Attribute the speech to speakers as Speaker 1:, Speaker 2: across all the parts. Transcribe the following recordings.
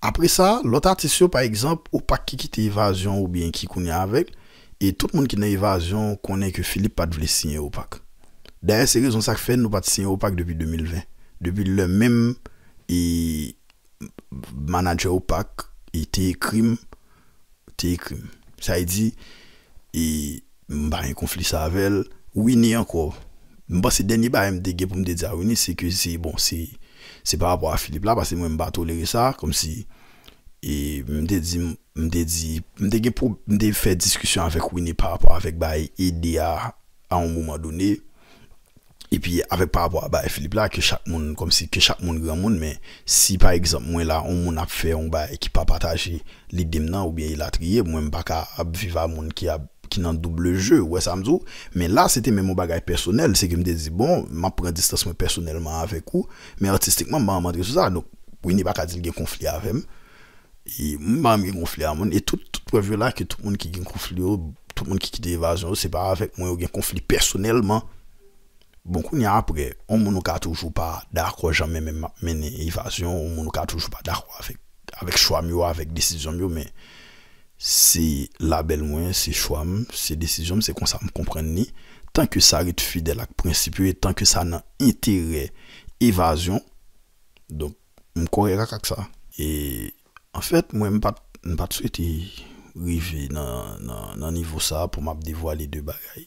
Speaker 1: Apre sa, lota artisyon, par ekzamp, opak ki ki te evasyon ou bien ki kounen avek, e tout moun ki ne evasyon, kounen ke Filip pat vle sinye opak. Da yon seri, zon sak fen nou pat sinye opak debi 2020. Debi le menm, e manager opak, e te ekrim, te ekrim. Sa e di, e mba yon konflik savel, wini anko. Mba se denye ba mdege pou mdeja wini, se ke zi, bon, se... Se pa apwa a Filip la, basi mwen ba toleri sa, kom si mwen de di, mwen de di, mwen de di pou mwen de fe diskusyon avèk wini pa apwa avèk ba e ide a, a moun moun adouni. E pi, avèk pa apwa a Filip la, ke chak moun, kom si, ke chak moun gran moun, men, si pa ekzamp mwen la, moun apfe, mwen ba ekipa pataj li dem nan ou bien il atriye, mwen baka apviva moun ki ap. qui dans double jeu ouais ça me mais là c'était même mon bagage personnel c'est que me dit bon m'a distance moi personnellement avec vous mais artistiquement m'a montré ça donc oui n'est pas qu'à dire qu'il conflit avec moi et m'a un conflit à moi et tout preuve là que tout le monde qui a un conflit oh, tout le monde qui quitte évasion c'est pas avec moi il y a conflit personnellement bon qu'on y a après on ne ka toujours pas d'accord jamais même mener évasion on ne ka toujours pas d'accord avec avec choix mieux avec décision mieux mais Se label mwen, se chwa mwen, se desizyon mwen, se kon sa mwen komprende ni Tan ke sa rit fidel ak prinsipyo etan ke sa nan itire evasyon Donk e, mwen koreyra kak sa En fèt mwen mwen pat sou ete rive nan nivou sa pou mwen apdevoa li de bagay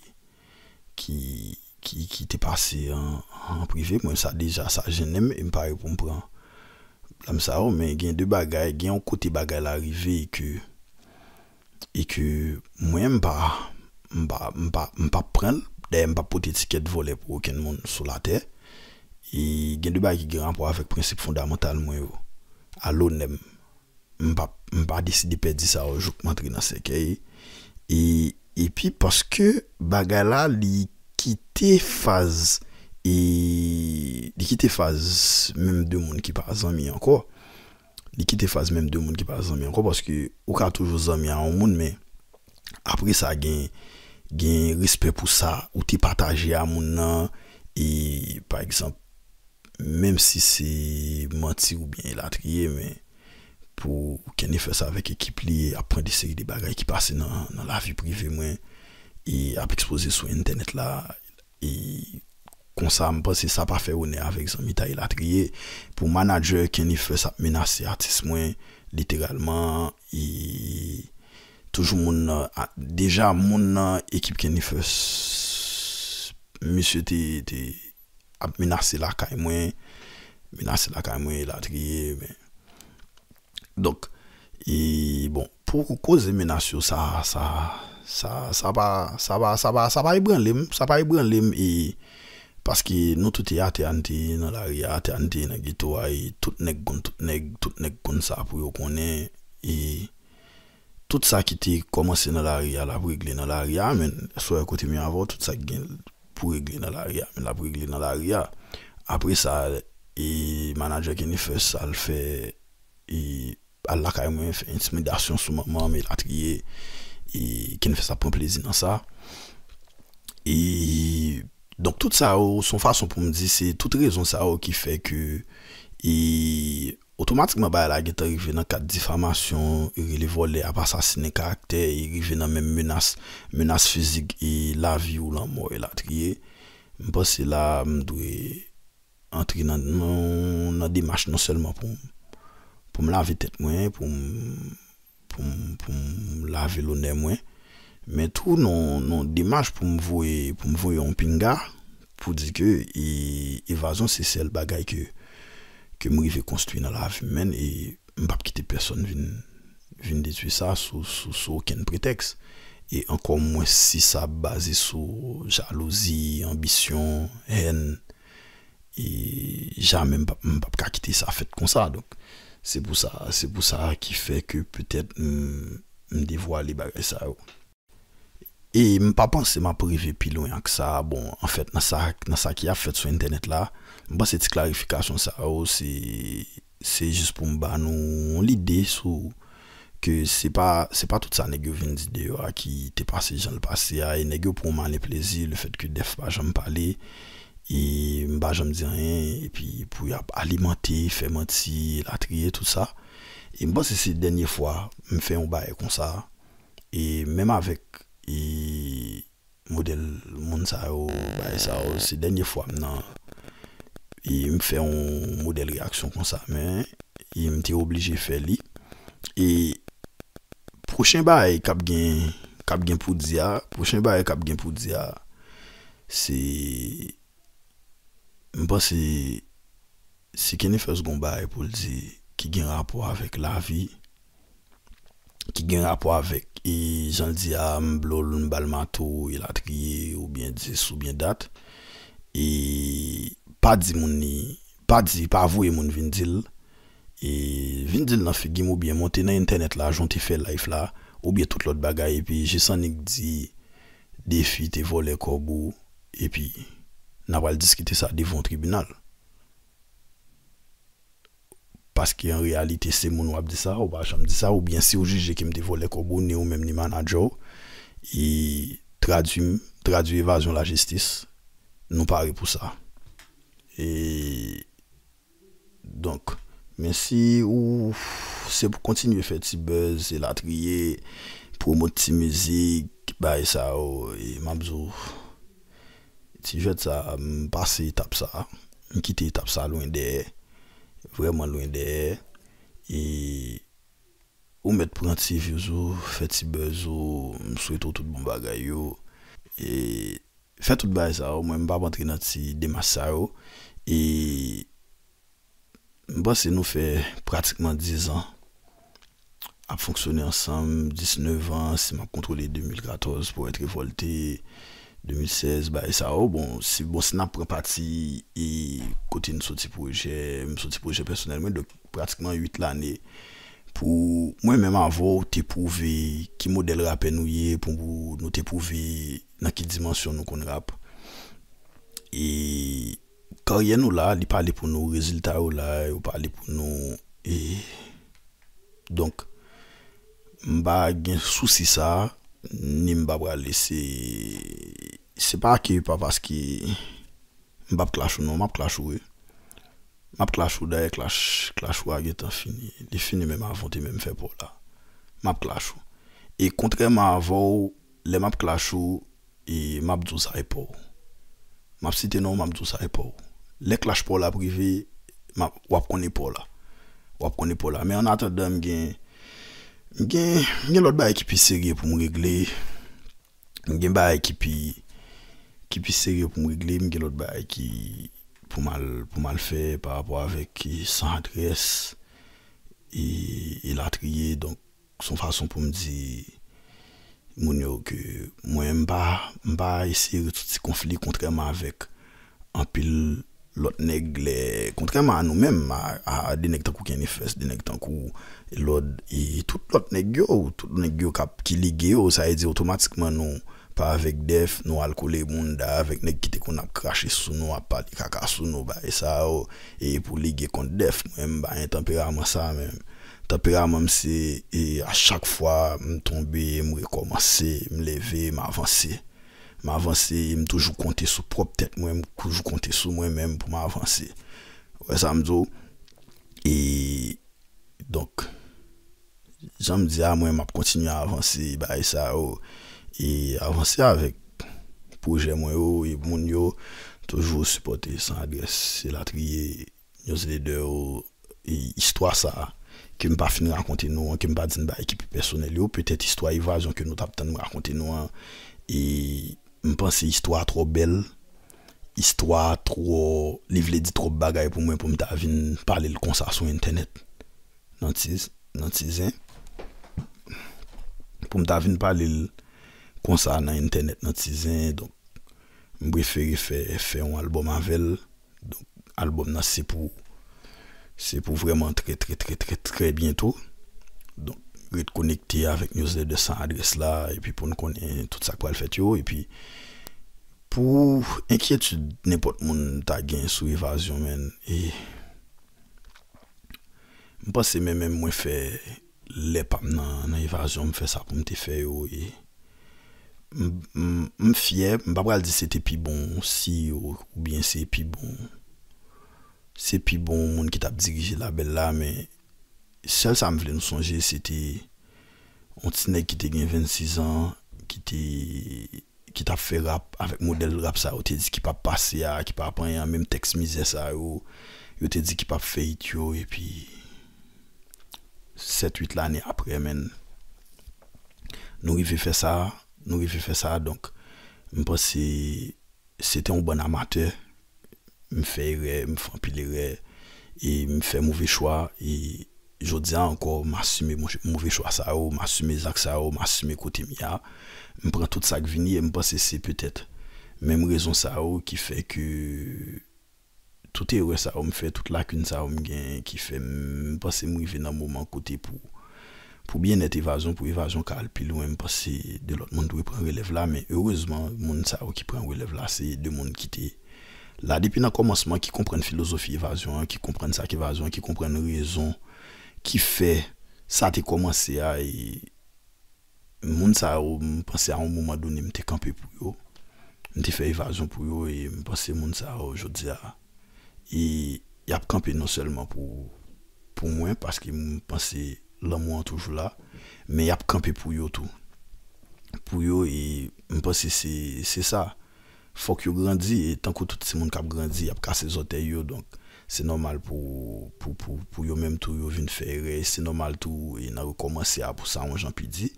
Speaker 1: Ki te pase an prive, mwen sa deja sa jenem mwen pari pou mwen pran Lan mwen sa ou men gen de bagay, gen an kote bagay la rive e keu E ku mwen mpa pren, dè mpa pote etiket vole pou ouken moun sou la tè. E gen dè ba ki granpwa vek prinsip fondamental mwen yo. A loun mwen mpa desi de pe di sa ou jok mantri nan se kèye. E, e pi poske bagay la li kite faz e, mwen mwen ki pa zanmi anko. Li ki te faz menm de moun ki pa zanm yan, ankon paske ou ka toujou zanm yan an moun men, apre sa gen rispe pou sa, ou te pataje a moun nan, e par exemple, menm si se mati ou bien elatriye men, pou kene fe sa vek ekip li, apre de seri de bagay ki pase nan la vi prive mwen, e ap expose sou internet la, e... kon sa m pa se sa pa fe one avèk zon mita e latriye, pou manajer ke ni fè s ap menase atis mwen, literalman, i, toujou moun, deja moun ekip ke ni fè s, mè sè te ap menase lakay mwen, menase lakay mwen e latriye, mè, dok, i, bon, pou kouze menasyo sa, sa, sa pa, sa pa, sa pa i branlem, sa pa i branlem, i, Paski nou touti a te an ti nan la ria, a te an ti nan gito waye, tout nek goun, tout nek, tout nek goun sa apou yo kone. I, tout sa ki ti komosi nan la ria, la pou igli nan la ria, men, sou e koti mi avou, tout sa ki gen pou igli nan la ria, men, la pou igli nan la ria. Apre sa, i, manager ki ni fes al fe, i, al lakay mwen fes, medasyon sou mwen mwen, mi latriye, i, ki ni fes apon plezi nan sa. I, i, Donk tout sa ou, oh, son fason pou m di, se tout rezon sa ou oh, ki fe ke Otomatikman bay la geta rive nan kat difamasyon, rive le vole, apas asine karakter, rive nan menas fizik E lavi ou la mor e la triye M pos se la m dwe entri nan dimash non selman pou m lavi tet mwen, pou m lavi lounen mwen Men tou nan dimaj pou m vwe yon pinga pou di ke evajon se sel bagay ke m wive konstwi nan la av men e m pap kite person vin detuye sa sou ken preteks e ankon mwen si sa base sou jalozi, ambisyon, hen e jame m pap kakite sa fet kon sa se pou sa ki fe ke petet m devwa li bagay sa yo E m pa panse ma prive pi lwen an ke sa Bon, an fet, nan sa ki a fet sou internet la, m ba se ti klarifikasyon sa ou, se se jist pou m ba nou lide sou, ke se pa se pa tout sa negyo vende ide yo a ki te pase, jan le pase a, e negyo pou man le plezi, le fet ki def pa jom pale e m ba jom di an e pi pou alimante fe mati, la triye, tout sa e m ba se se denye fwa m fe yon ba e kon sa e menm avek, e Modèl moun sa yo, bay sa yo, se denye fwa mnan. I m fè yon model reaksyon kon sa men, i m te oblije fè li. E, prochen bay kap gen, kap gen pou diya, prochen bay kap gen pou diya, se, m pa se, se kene fè sgon bay pou di, ki gen rapor avèk la vi. ki gen rapwa avek e jan li di ah, a mblol, mbalmato, elatriye, oubyen dis oubyen dat e pa di moun ni, pa di, pa avouye moun vindil e vindil nan figim oubyen monte nan internet la, jonte fe life la oubyen tout lot bagay e pi jesanik di defi te vole kobo e pi nan wal diskite sa devon tribunal Paske en realite se moun wap di sa ou ba chanm di sa ou bien se ou juje kem devole kobo ni ou menm ni manadjou I tradu evasyon la jistis nou pare pou sa E donc men si ou se pou kontinu e fe ti buzz e la triye Promote ti muzik ba e sa ou E ma bzo ti vet sa m basi etap sa M kite etap sa louen de e Vreman lwen de e. E ou met pran ti vyo zo, fet ti be zo, mswe to tout bon bagay yo. E fet tout ba e sa ou, mwen mba ban tre nan ti de mas sa ou. E mba se nou fe pratikman 10 an ap fonksyone ansam 19 an si mwa kontrole 2014 pou etre volte 2016 ba e sa ou. Bon se bon, nan pran pati e... m soti proje, m soti proje personel mwen do pratikman 8 l ane pou mwen menm avon te pouvi ki model rapen nou ye pou nou te pouvi nan ki dimensyon nou kon rap e karyen nou la, li pale pou nou rezultat nou la, li pale pou nou e donk m ba gen sou si sa ni m ba brale se se pa ki w pa vas ki m ba plasho nou, m ap plasho we map klasho daye klasho a getan fini li fini men ma avanti men mfe pou la map klasho e kontreman avan ou le map klasho e map dousa e pou map siten nou map dousa e pou le klasho pou la prive map wap koni pou la wap koni pou la men an atat dan mgen mgen lot ba ekipi sere pou mregle mgen ba ekipi ekipi sere pou mregle mgen lot ba ekipi pour mal pour mal fait par rapport avec qui s'adresse et il a donc son façon pour me dire monio que moi pas pas ici tout ces conflits contrairement avec en pile l'autre nègre contrairement à nous-mêmes à des nègres qui ont fait des nègres qui l'autre et tout l'autre nègre tout nègre qui ligue ça a dit automatiquement nous avèk def nou al koule moun da avèk nek kite kon ap krashe sou nou ap pati kaka sou nou ba e sa ou e pou ligye kont def mwen mba yon temperama sa mwen temperama mse e a chak fwa m tombe m rekomansi m leve m avansi m avansi m toujou konti sou prop tèt mwen m toujou konti sou mwen mèm pou m avansi wè sa m zo e donk jan m diya mwen m ap kontinu avansi ba e sa ou E avansi avèk Pou jè mwen yo e Toujou supporte san adres Se la triye Nyo zile de yo E histwa sa Ke m pa fin raconte nou an Ke m pa din ba ekipi personel yo Petèt histwa evajon ke nou ta pitan nou raconte nou an E m pansi histwa tro bel Histwa tro Livle di tro bagay pou mwen Pou m ta avin pale l konsa sou internet Nantiz Nantizè Pou m ta avin pale l konsan nan internet nan tizan mwen preferi fe un albom anvel albom nan se pou se pou vreman tre tre tre tre tre bientou mwen konik ti avik newslet 200 adres la e pou mwen konen tout sa kwa l fet yo e pou enkyet nepot moun tagyen sou evasyon men e mwen pas se mwen mwen mwen fe lepam nan evasyon mwen fe sa pou mwen te fe yo e m fye, m babre al di se te pi bon si ou bien se pi bon se pi bon moun ki tap dirije label la men, sel sa m vle nou sonje se te an ti nek ki te gen 26 an ki te ki tap fe rap, avèk model rap sa yo te di ki pap pase ya, ki pap apanyan menm tekst mize sa yo yo te di ki pap fe it yo e pi 7-8 lany apre men nou rive fe sa Nou rife fe sa, donk, mwen pa se se ten ou ban amate, mwen fe y re, mwen fan pil y re, e mwen fe mouve chwa, e jodze anko mouve chwa sa ou, mwen asume zak sa ou, mwen asume kote mi a, mwen pren tout sak vini, mwen pa se se petet, men mwen rezon sa ou ki fe ke tout erwe sa ou, mwen fe tout lakoun sa ou mwen gen, ki fe mwen pa se mwen vina mouman kote pou, pour bien être évasion, pour évasion car le loin, parce que de l'autre monde où il prend relève là, mais heureusement, monde ça qui prend relève là, c'est des monde qui étaient là depuis le commencement, qui comprennent philosophie évasion, qui comprennent ça évasion, qui comprennent raison, qui fait ça t'est commencé à et monde ça à un moment donné m'étais campé pour eux m'étais fait évasion pour eux et penser pensais monde ça aujourd'hui et il a campé non seulement pour pour moi parce que me l'amour toujours là, mais y a campé pour eux tout. Pour eux, et je pense que c'est ça. faut qu'ils grandissent et tant que tout le monde cap a grandi, ils a cassé les orteils. Donc, c'est normal pour, pour, pour, pour eux même tout eux viennent faire. C'est normal tout, ils ont recommencé à pour ça, on j'en puis dit.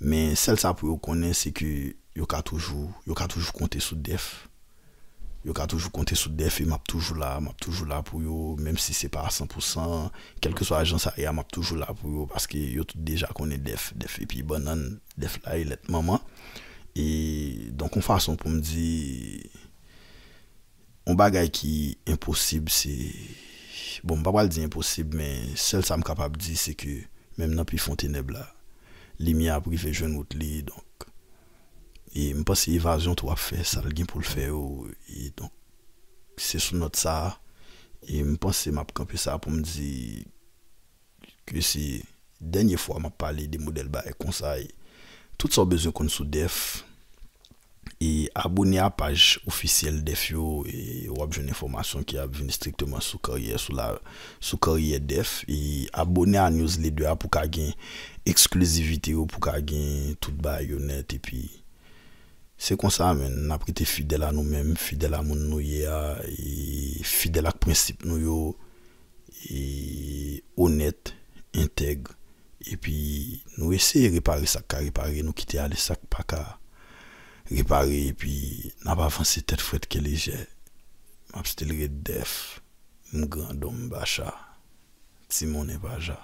Speaker 1: Mais celle ça pour eux connaître, c'est que ils ont toujours, toujours compté sur DEF. yo ka toujou konte sou def e map toujou la, map toujou la pou yo, mem si se pa a 100%, kelke so ajan sa e a map toujou la pou yo, paske yo tout deja konen def, def e pi banan, def la e let mama, e don kon fason pou mdi, on bagay ki imposib se, bon mba wale di imposib, men sel sa m kapab di se ke, mem nan pi fonte nebla, li mi a prive joun wote li, don, E mi panse evazyon tou wap fe sal gen pou l fe ou E donk se sou not sa E mi panse ma pkanpe sa pou mdzi Ke se denye fwa ma pale de model ba e konsay e. Tout so bezon kon sou def E abone a page ofisiel def yo E wap joun informasyon ki ap vini strikteman sou karye def E abone a newslet dewa pou ka gen eksklusivite yo Pou ka gen tout ba yo net epi Se konsa men, nan ap rete fidel a nou men, fidel a moun nou ye a, e fidel ak prinsip nou yo, e onet, enteg, epi nou ese repare sak ka repare, nou kite ale sak pa ka repare, epi nan ap avanse tet fwet ke leje, map stil re def m grandou m bacha, si moun e bacha.